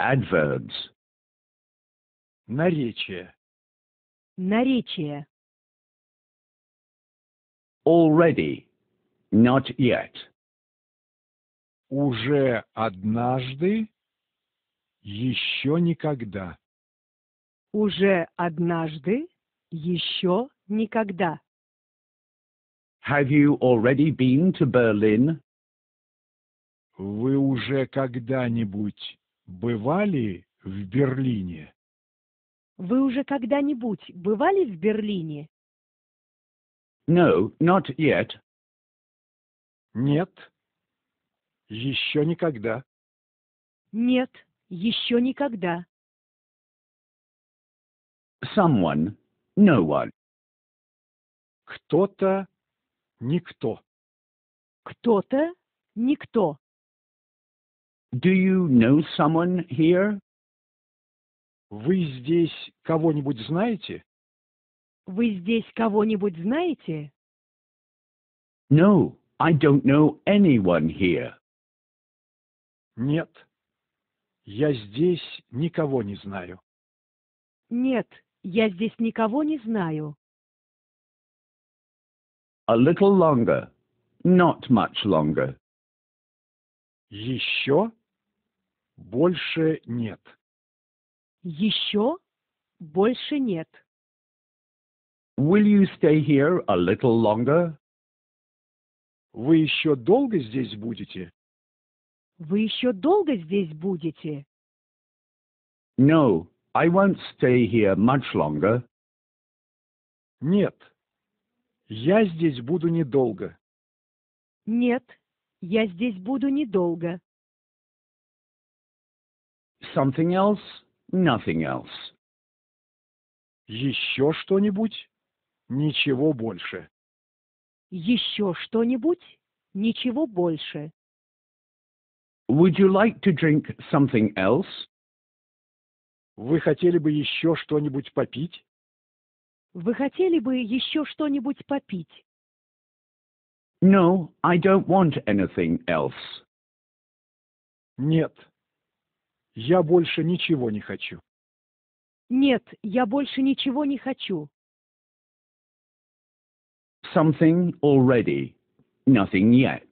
Adverbs. Наречие. Наречие. Already. Not yet. Уже однажды, еще никогда. Уже однажды, еще никогда. Have you already been to Berlin? Вы уже когда-нибудь бывали в Берлине? Вы уже когда-нибудь бывали в Берлине? No, not yet. Нет, еще никогда. Нет, еще никогда. Someone, no one. Кто-то, никто. Кто-то, никто. Do you know someone here? Вы здесь кого-нибудь знаете? Вы здесь кого-нибудь знаете? No, I don't know anyone here. Нет, я здесь никого не знаю. Нет, я здесь никого не знаю. A little longer, not much longer. Еще больше нет. Еще больше нет. Will you stay here a little longer? Вы еще долго здесь будете? Вы еще долго здесь будете? No, I won't stay here much longer. Нет, я здесь буду недолго. Нет, я здесь буду недолго. Something else, nothing else. Еще что-нибудь? Ничего больше. Еще что-нибудь? Ничего больше. Would you like to drink something else? Вы хотели бы еще что-нибудь попить? Вы хотели бы еще что-нибудь попить? No, I don't want anything else. Нет, я больше ничего не хочу. Нет, я больше ничего не хочу. Something already, nothing yet.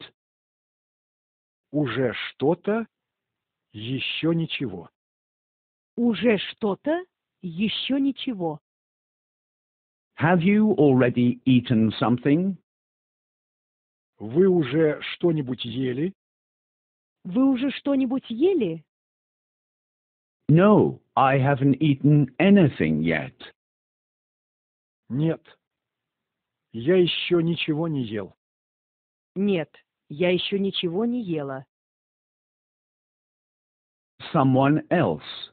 Уже что-то, еще ничего. Уже что-то, еще ничего. Have you already eaten something? Вы уже что-нибудь ели? Вы уже что-нибудь ели? No, I haven't eaten anything yet. Нет, я еще ничего не ел. Нет, я еще ничего не ела. Someone else.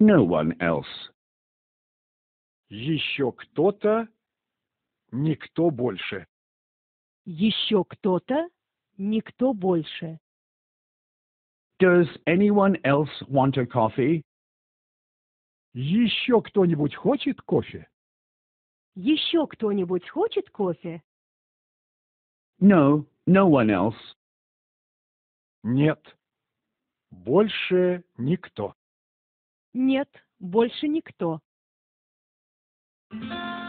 No one else. Еще кто-то, никто больше. Еще кто-то, никто больше. Does anyone else want a coffee? Еще кто-нибудь хочет кофе? Еще кто-нибудь хочет кофе? No, no one else. Нет, больше никто. Нет, больше никто. Thank you.